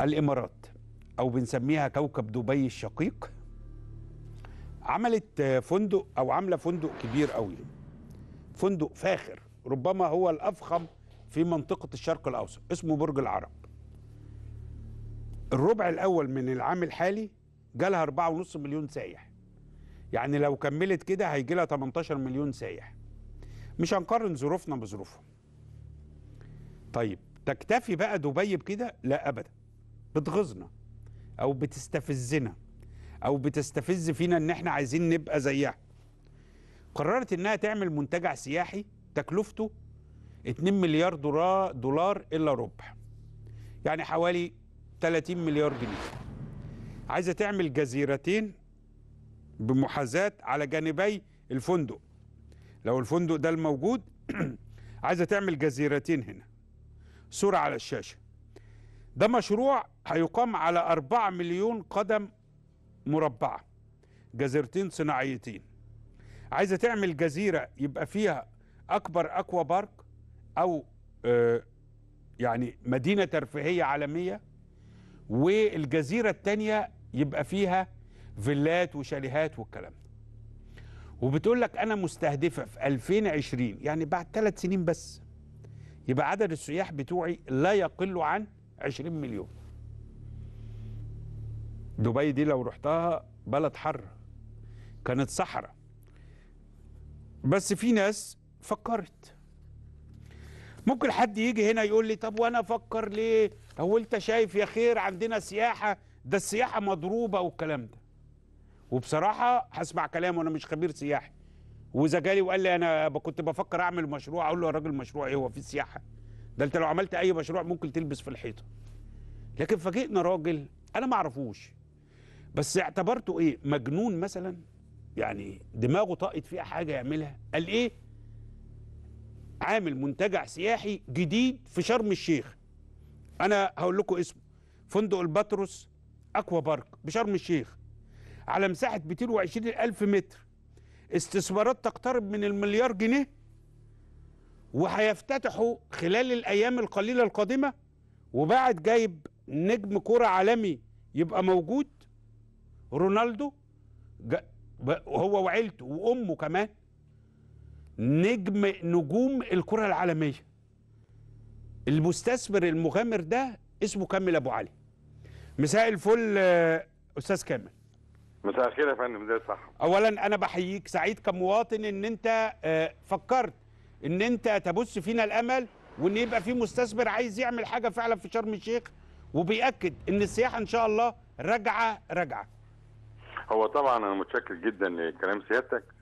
الامارات او بنسميها كوكب دبي الشقيق عملت فندق او عامله فندق كبير قوي فندق فاخر ربما هو الافخم في منطقه الشرق الاوسط اسمه برج العرب الربع الاول من العام الحالي جالها 4.5 مليون سايح يعني لو كملت كده هيجي لها 18 مليون سايح مش هنقارن ظروفنا بظروفهم طيب تكتفي بقى دبي بكده لا ابدا بتغيظنا او بتستفزنا او بتستفز فينا ان احنا عايزين نبقى زيها قررت انها تعمل منتجع سياحي تكلفته 2 مليار دولار الا ربع يعني حوالي 30 مليار جنيه عايزه تعمل جزيرتين بمحاذاه على جانبي الفندق لو الفندق ده الموجود عايزه تعمل جزيرتين هنا صوره على الشاشه ده مشروع هيقام على 4 مليون قدم مربعة جزيرتين صناعيتين عايزة تعمل جزيرة يبقى فيها أكبر أكوا بارك أو آه، يعني مدينة ترفيهية عالمية والجزيرة التانية يبقى فيها فيلات وشاليهات والكلام ده وبتقول لك أنا مستهدفة في 2020 يعني بعد ثلاث سنين بس يبقى عدد السياح بتوعي لا يقل عن 20 مليون دبي دي لو رحتها بلد حر كانت صحراء بس في ناس فكرت ممكن حد يجي هنا يقول لي طب وانا افكر ليه هو انت شايف يا خير عندنا سياحه ده السياحه مضروبه والكلام ده وبصراحه هسمع كلام وانا مش خبير سياحي واذا جالي وقال لي انا كنت بفكر اعمل مشروع اقول له يا راجل مشروع ايه هو في سياحه ده انت لو عملت اي مشروع ممكن تلبس في الحيطه لكن فاجئنا راجل انا ما اعرفوش بس اعتبرته ايه مجنون مثلا يعني دماغه طاقت فيها حاجه يعملها قال ايه عامل منتجع سياحي جديد في شرم الشيخ انا هقول لكم اسمه فندق الباتروس اكوا بارك بشرم الشيخ على مساحه 220 الف متر استثمارات تقترب من المليار جنيه وهيفتتحوا خلال الايام القليله القادمه وبعد جايب نجم كرة عالمي يبقى موجود رونالدو هو وعيلته وامه كمان نجم نجوم الكرة العالمية المستثمر المغامر ده اسمه كامل ابو علي مساء الفل استاذ كامل مساء الخير يا فندم ده صح اولا انا بحييك سعيد كمواطن ان انت آه، فكرت ان انت تبث فينا الامل وان يبقى في مستثمر عايز يعمل حاجه فعلا في شرم الشيخ وبياكد ان السياحه ان شاء الله راجعه راجعه هو طبعا انا متشكر جدا لكلام سيادتك